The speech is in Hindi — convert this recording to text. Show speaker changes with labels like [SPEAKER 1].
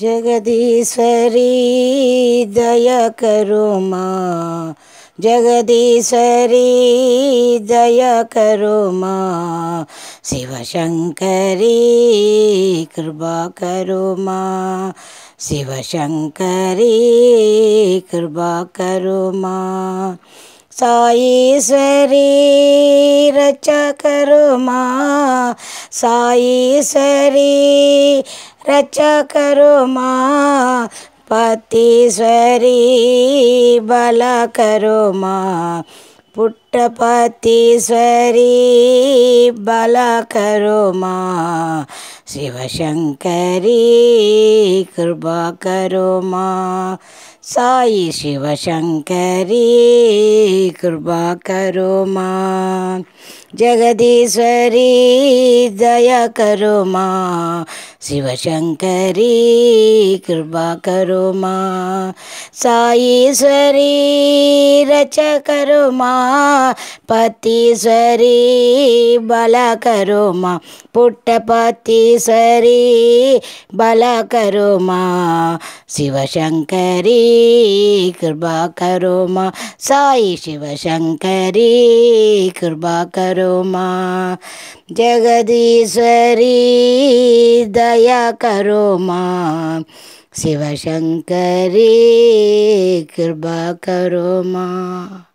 [SPEAKER 1] जगदीश्वरी दया करो माँ जगदीश्वरी दया करो माँ शिवशङ्करी कृपा करो माँ शिवशङ्करी कृपा करो माँ साईश्वरी रक्षा करो माँ साई सरी रच करो माँ पतिश्वरी बल करो माँ पुट्टपतिश्वरी बल करो माँ शिवशंकरी कृपा करो माँ साई शिव शंकरी कृपा करो माँ जगदीश्वरी दया करो माँ शिव शंकरी कृपा करो माँ साईश्वरी रच करो माँ पतिश्वरी बल करो माँ पुट्टपतिश्वरी बल करो माँ Shiv Shankari kripa karo ma sai shiva shankari kripa karo ma jagadishwari daya karo ma shiva shankari kripa karo